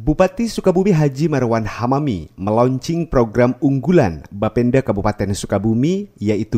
Bupati Sukabumi Haji Marwan Hamami meluncing program unggulan Bapenda Kabupaten Sukabumi yaitu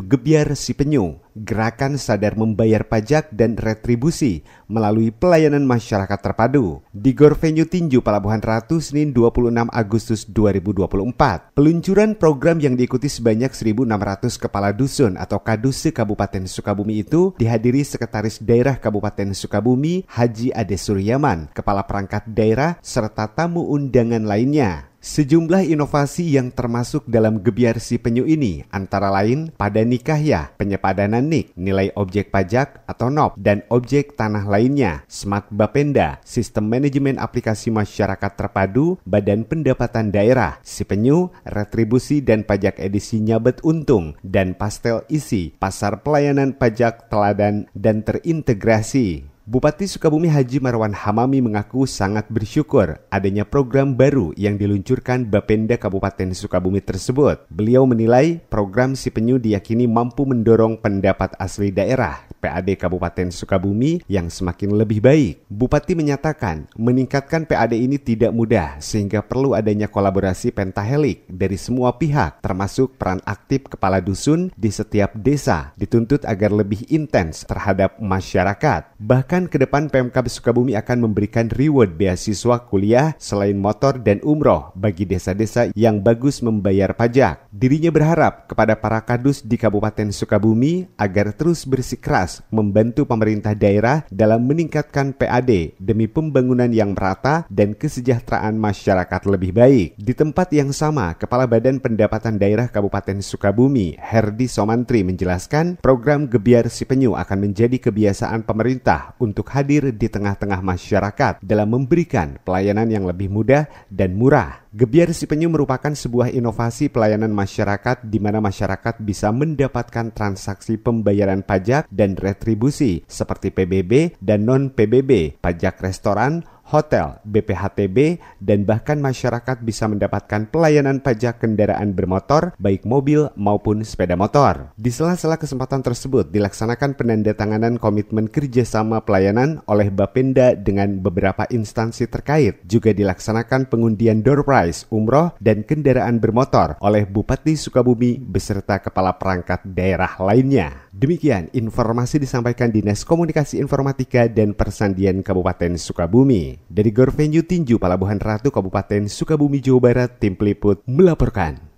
Si Sipenyu gerakan sadar membayar pajak dan retribusi melalui pelayanan masyarakat terpadu. Di Gor Venue Tinju Pelabuhan Ratu Senin 26 Agustus 2024, peluncuran program yang diikuti sebanyak 1.600 kepala dusun atau kadus Kabupaten Sukabumi itu dihadiri Sekretaris Daerah Kabupaten Sukabumi Haji Ade Suryaman, Kepala Perangkat Daerah, serta tamu undangan lainnya. Sejumlah inovasi yang termasuk dalam gebiar si penyu ini antara lain pada nikah ya, penyepadanan NIK, nilai objek pajak atau NOP, dan objek tanah lainnya, Smart Bapenda, sistem manajemen aplikasi masyarakat terpadu, badan pendapatan daerah, si penyu, retribusi dan pajak edisi nyabet untung, dan pastel isi, pasar pelayanan pajak teladan dan terintegrasi. Bupati Sukabumi Haji Marwan Hamami mengaku sangat bersyukur adanya program baru yang diluncurkan Bapenda Kabupaten Sukabumi tersebut. Beliau menilai program Si Penyu diyakini mampu mendorong pendapat asli daerah PAD Kabupaten Sukabumi yang semakin lebih baik. Bupati menyatakan meningkatkan PAD ini tidak mudah sehingga perlu adanya kolaborasi pentahelik dari semua pihak termasuk peran aktif kepala dusun di setiap desa dituntut agar lebih intens terhadap masyarakat. Bahkan bulan ke depan PMK Sukabumi akan memberikan reward beasiswa kuliah selain motor dan umroh bagi desa-desa yang bagus membayar pajak. Dirinya berharap kepada para kadus di Kabupaten Sukabumi agar terus bersikeras membantu pemerintah daerah dalam meningkatkan PAD demi pembangunan yang merata dan kesejahteraan masyarakat lebih baik. Di tempat yang sama, Kepala Badan Pendapatan Daerah Kabupaten Sukabumi, Herdi Somantri menjelaskan program Gebiar Si Penyu akan menjadi kebiasaan pemerintah untuk hadir di tengah-tengah masyarakat dalam memberikan pelayanan yang lebih mudah dan murah. Gebiar Si Penyu merupakan sebuah inovasi pelayanan masyarakat di mana masyarakat bisa mendapatkan transaksi pembayaran pajak dan retribusi seperti PBB dan non-PBB, pajak restoran, hotel, BPHTB, dan bahkan masyarakat bisa mendapatkan pelayanan pajak kendaraan bermotor, baik mobil maupun sepeda motor. Di sela-sela kesempatan tersebut, dilaksanakan penandatanganan komitmen kerjasama pelayanan oleh Bapenda dengan beberapa instansi terkait. Juga dilaksanakan pengundian door prize, umroh, dan kendaraan bermotor oleh Bupati Sukabumi beserta kepala perangkat daerah lainnya. Demikian informasi disampaikan Dinas Komunikasi Informatika dan Persandian Kabupaten Sukabumi. Dari Gorvenue Tinju, Palabuhan Ratu, Kabupaten Sukabumi, Jawa Barat, tim peliput melaporkan.